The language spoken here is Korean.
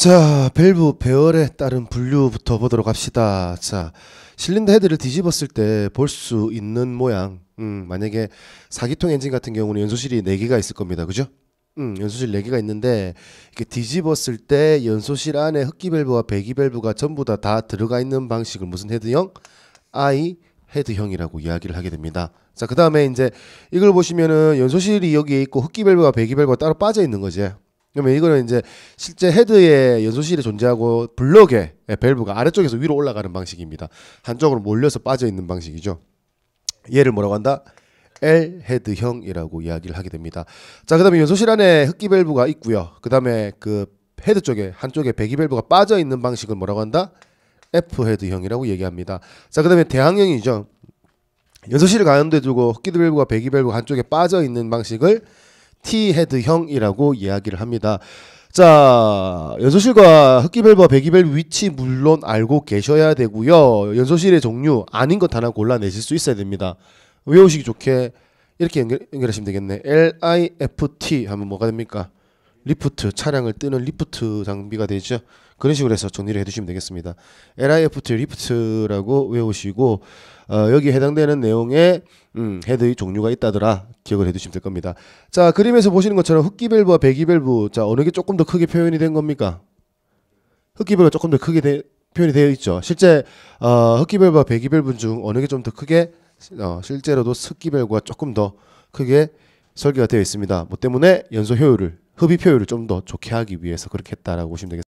자, 밸브 배열에 따른 분류부터 보도록 합시다. 자, 실린더 헤드를 뒤집었을 때 볼 수 있는 모양. 음, 만약에 4기통 엔진 같은 경우는 연소실이 4개가 있을 겁니다. 그죠? 음, 연소실 4개가 있는데 이렇게 뒤집었을 때 연소실 안에 흡기 밸브와 배기 밸브가 전부 다 다 들어가 있는 방식을 무슨 헤드형? I 헤드형이라고 이야기를 하게 됩니다. 자, 그 다음에 이제 이걸 보시면은 연소실이 여기에 있고 흡기 밸브와 배기 밸브가 따로 빠져 있는 거지. 그러면 이거는 이제 실제 헤드의 연소실에 존재하고 블럭의 예, 밸브가 아래쪽에서 위로 올라가는 방식입니다. 한쪽으로 몰려서 빠져 있는 방식이죠. 얘를 뭐라고 한다? L 헤드형이라고 이야기를 하게 됩니다. 자, 그다음에 연소실 안에 흡기 밸브가 있고요. 그다음에 그 헤드 쪽에 한쪽에 배기 밸브가 빠져 있는 방식을 뭐라고 한다? F 헤드형이라고 얘기합니다. 자, 그다음에 대항형이죠. 연소실을 가운데 두고 흡기 밸브가 배기 밸브 한쪽에 빠져 있는 방식을 티헤드형이라고 이야기를 합니다. 자, 연소실과 흑기벨과배기벨 위치 물론 알고 계셔야 되고요. 연소실의 종류 아닌 것 하나 골라내실 수 있어야 됩니다. 외우시기 좋게 이렇게 연결, 하시면 되겠네. LIFT 하면 뭐가 됩니까? 리프트 차량을 뜨는 리프트 장비가 되죠. 그런 식으로 해서 정리를 해주시면 되겠습니다. LIFT 리프트라고 외우시고 어, 여기 해당되는 내용에 음, 헤드의 종류가 있다더라 기억을 해두시면 될 겁니다. 자 그림에서 보시는 것처럼 흑기밸브와 배기밸브 자 어느 게 조금 더 크게 표현이 된 겁니까? 흑기밸브가 조금 더 크게 되, 표현이 되어 있죠. 실제 어, 흡기밸브와 배기밸브 중 어느 게 좀 더 크게 어, 실제로도 흑기밸브가 조금 더 크게 설계가 되어 있습니다. 뭐 때문에 연소 효율을 흡입 효율을 좀 더 좋게 하기 위해서 그렇게 했다라고 보시면 되겠습니다.